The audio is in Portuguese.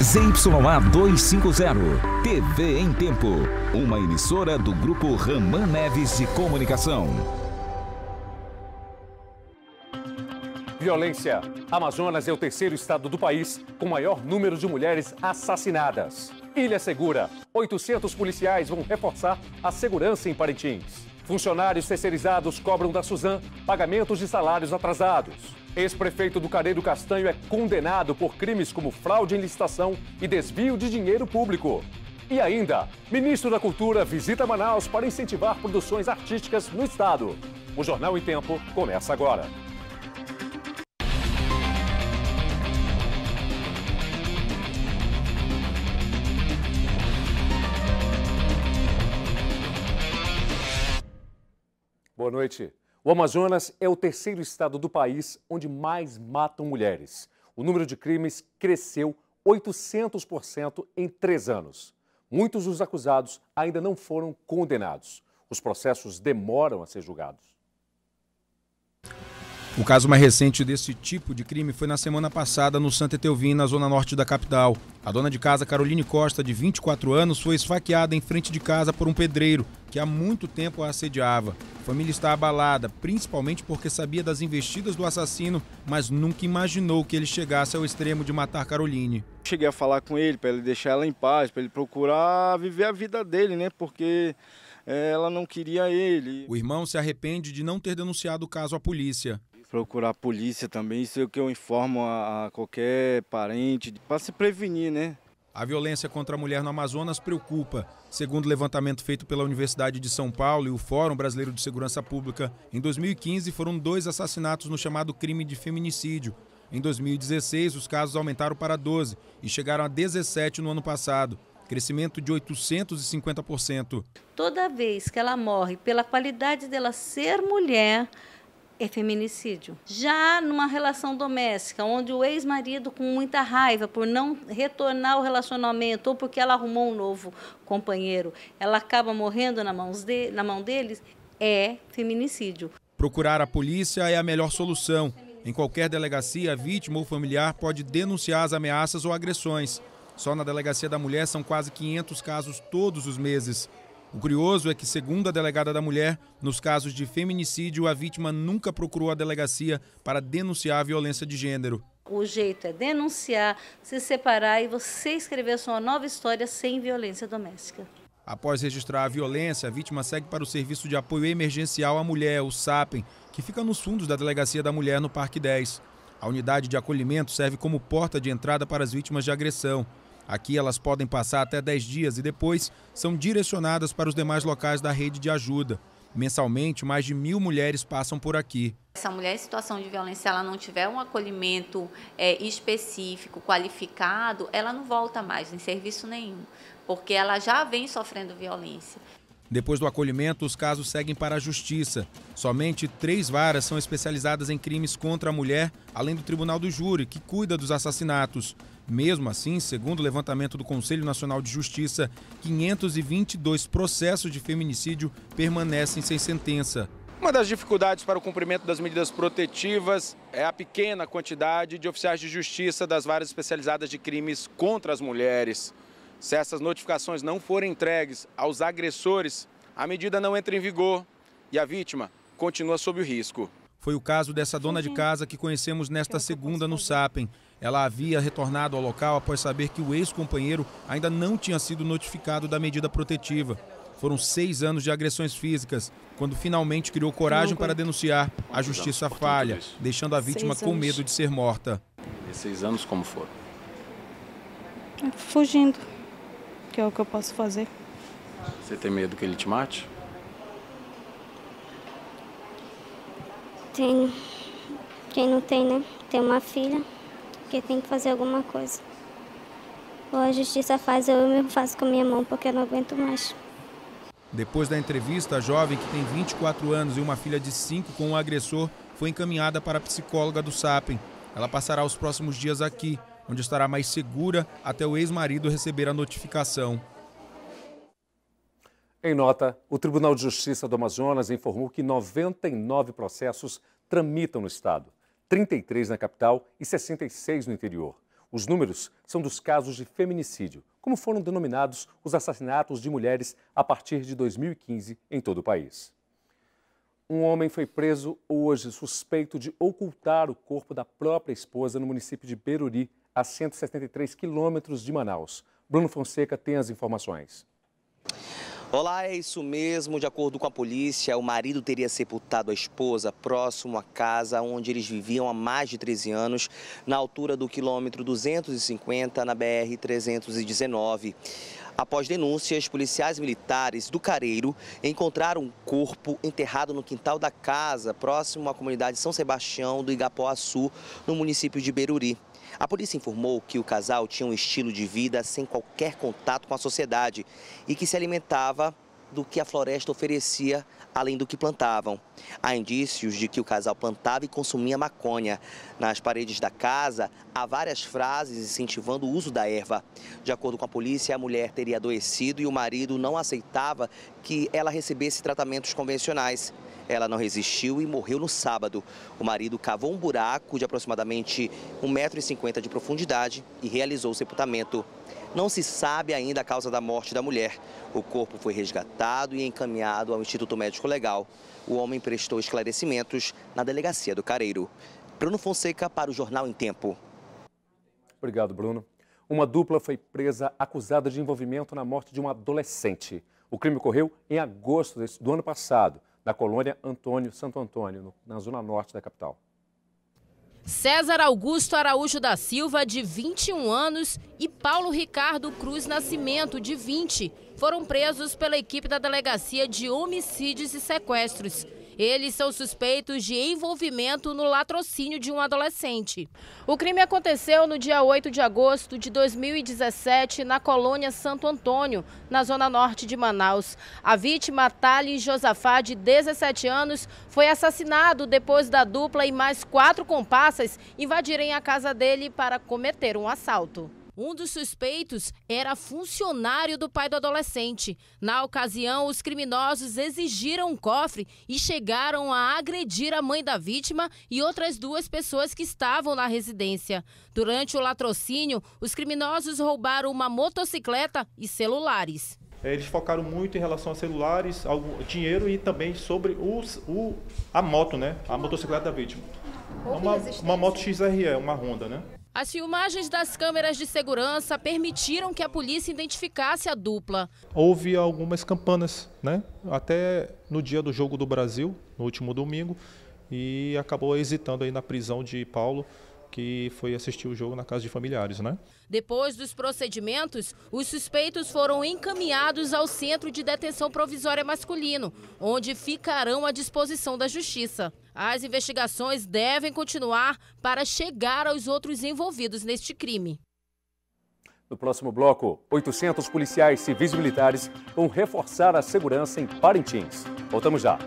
ZYA 250, TV em Tempo, uma emissora do grupo Raman Neves de Comunicação. Violência. Amazonas é o terceiro estado do país com maior número de mulheres assassinadas. Ilha Segura. 800 policiais vão reforçar a segurança em Parintins. Funcionários terceirizados cobram da Suzan pagamentos de salários atrasados. Ex-prefeito do Careiro Castanho é condenado por crimes como fraude em licitação e desvio de dinheiro público. E ainda, ministro da Cultura visita Manaus para incentivar produções artísticas no estado. O Jornal em Tempo começa agora. Boa noite. O Amazonas é o terceiro estado do país onde mais matam mulheres. O número de crimes cresceu 800% em três anos. Muitos dos acusados ainda não foram condenados. Os processos demoram a ser julgados. O caso mais recente desse tipo de crime foi na semana passada no Santa Etelvina, na zona norte da capital. A dona de casa Caroline Costa, de 24 anos, foi esfaqueada em frente de casa por um pedreiro que há muito tempo a assediava. A família está abalada, principalmente porque sabia das investidas do assassino, mas nunca imaginou que ele chegasse ao extremo de matar Caroline. Cheguei a falar com ele para ele deixar ela em paz, para ele procurar viver a vida dele, né? Porque eh, ela não queria ele. O irmão se arrepende de não ter denunciado o caso à polícia procurar a polícia também, isso é o que eu informo a, a qualquer parente, para se prevenir, né? A violência contra a mulher no Amazonas preocupa. Segundo o levantamento feito pela Universidade de São Paulo e o Fórum Brasileiro de Segurança Pública, em 2015 foram dois assassinatos no chamado crime de feminicídio. Em 2016, os casos aumentaram para 12 e chegaram a 17 no ano passado crescimento de 850%. Toda vez que ela morre, pela qualidade dela ser mulher, é feminicídio. Já numa relação doméstica, onde o ex-marido, com muita raiva por não retornar ao relacionamento ou porque ela arrumou um novo companheiro, ela acaba morrendo na, de, na mão deles, é feminicídio. Procurar a polícia é a melhor solução. Em qualquer delegacia, a vítima ou familiar pode denunciar as ameaças ou agressões. Só na Delegacia da Mulher são quase 500 casos todos os meses. O curioso é que, segundo a delegada da mulher, nos casos de feminicídio, a vítima nunca procurou a delegacia para denunciar a violência de gênero. O jeito é denunciar, se separar e você escrever sua nova história sem violência doméstica. Após registrar a violência, a vítima segue para o Serviço de Apoio Emergencial à Mulher, o SAPEM, que fica nos fundos da Delegacia da Mulher no Parque 10. A unidade de acolhimento serve como porta de entrada para as vítimas de agressão. Aqui elas podem passar até 10 dias e depois são direcionadas para os demais locais da rede de ajuda. Mensalmente, mais de mil mulheres passam por aqui. Se a mulher em situação de violência ela não tiver um acolhimento é, específico, qualificado, ela não volta mais em serviço nenhum, porque ela já vem sofrendo violência. Depois do acolhimento, os casos seguem para a justiça. Somente três varas são especializadas em crimes contra a mulher, além do Tribunal do Júri, que cuida dos assassinatos. Mesmo assim, segundo o levantamento do Conselho Nacional de Justiça, 522 processos de feminicídio permanecem sem sentença. Uma das dificuldades para o cumprimento das medidas protetivas é a pequena quantidade de oficiais de justiça das varas especializadas de crimes contra as mulheres. Se essas notificações não forem entregues aos agressores, a medida não entra em vigor e a vítima continua sob o risco. Foi o caso dessa dona de casa que conhecemos nesta segunda no Sapem. Ela havia retornado ao local após saber que o ex-companheiro ainda não tinha sido notificado da medida protetiva. Foram seis anos de agressões físicas, quando finalmente criou coragem para denunciar. A justiça falha, deixando a vítima com medo de ser morta. E seis anos como foram? Fugindo que é o que eu posso fazer. Você tem medo que ele te mate? Tenho. Quem não tem, né? Tem uma filha que tem que fazer alguma coisa. Ou a justiça faz, eu mesmo faço com minha mão, porque eu não aguento mais. Depois da entrevista, a jovem, que tem 24 anos e uma filha de 5 com o um agressor, foi encaminhada para a psicóloga do Sapem. Ela passará os próximos dias aqui onde estará mais segura até o ex-marido receber a notificação. Em nota, o Tribunal de Justiça do Amazonas informou que 99 processos tramitam no estado, 33 na capital e 66 no interior. Os números são dos casos de feminicídio, como foram denominados os assassinatos de mulheres a partir de 2015 em todo o país. Um homem foi preso hoje suspeito de ocultar o corpo da própria esposa no município de Beruri, a 173 quilômetros de Manaus. Bruno Fonseca tem as informações. Olá, é isso mesmo. De acordo com a polícia, o marido teria sepultado a esposa próximo à casa onde eles viviam há mais de 13 anos, na altura do quilômetro 250, na BR-319. Após denúncias, policiais militares do Careiro encontraram um corpo enterrado no quintal da casa, próximo à comunidade São Sebastião do Igapuaçu, no município de Beruri. A polícia informou que o casal tinha um estilo de vida sem qualquer contato com a sociedade e que se alimentava do que a floresta oferecia, além do que plantavam. Há indícios de que o casal plantava e consumia maconha. Nas paredes da casa, há várias frases incentivando o uso da erva. De acordo com a polícia, a mulher teria adoecido e o marido não aceitava que ela recebesse tratamentos convencionais. Ela não resistiu e morreu no sábado. O marido cavou um buraco de aproximadamente 1,50m de profundidade e realizou o sepultamento. Não se sabe ainda a causa da morte da mulher. O corpo foi resgatado e encaminhado ao Instituto Médico Legal. O homem prestou esclarecimentos na delegacia do Careiro. Bruno Fonseca para o Jornal em Tempo. Obrigado, Bruno. Uma dupla foi presa acusada de envolvimento na morte de uma adolescente. O crime ocorreu em agosto do ano passado, na colônia Antônio Santo Antônio, na zona norte da capital. César Augusto Araújo da Silva, de 21 anos, e Paulo Ricardo Cruz Nascimento, de 20, foram presos pela equipe da Delegacia de Homicídios e Sequestros. Eles são suspeitos de envolvimento no latrocínio de um adolescente. O crime aconteceu no dia 8 de agosto de 2017 na colônia Santo Antônio, na zona norte de Manaus. A vítima, Thales Josafá, de 17 anos, foi assassinado depois da dupla e mais quatro comparsas invadirem a casa dele para cometer um assalto. Um dos suspeitos era funcionário do pai do adolescente. Na ocasião, os criminosos exigiram um cofre e chegaram a agredir a mãe da vítima e outras duas pessoas que estavam na residência. Durante o latrocínio, os criminosos roubaram uma motocicleta e celulares. É, eles focaram muito em relação a celulares, dinheiro e também sobre os, o, a moto, né? A motocicleta da vítima. Uma, uma moto XRE, uma Honda, né? As filmagens das câmeras de segurança permitiram que a polícia identificasse a dupla. Houve algumas campanas, né? Até no dia do Jogo do Brasil, no último domingo, e acabou hesitando aí na prisão de Paulo que foi assistir o jogo na casa de familiares, né? Depois dos procedimentos, os suspeitos foram encaminhados ao Centro de Detenção Provisória Masculino, onde ficarão à disposição da Justiça. As investigações devem continuar para chegar aos outros envolvidos neste crime. No próximo bloco, 800 policiais civis e militares vão reforçar a segurança em Parintins. Voltamos já.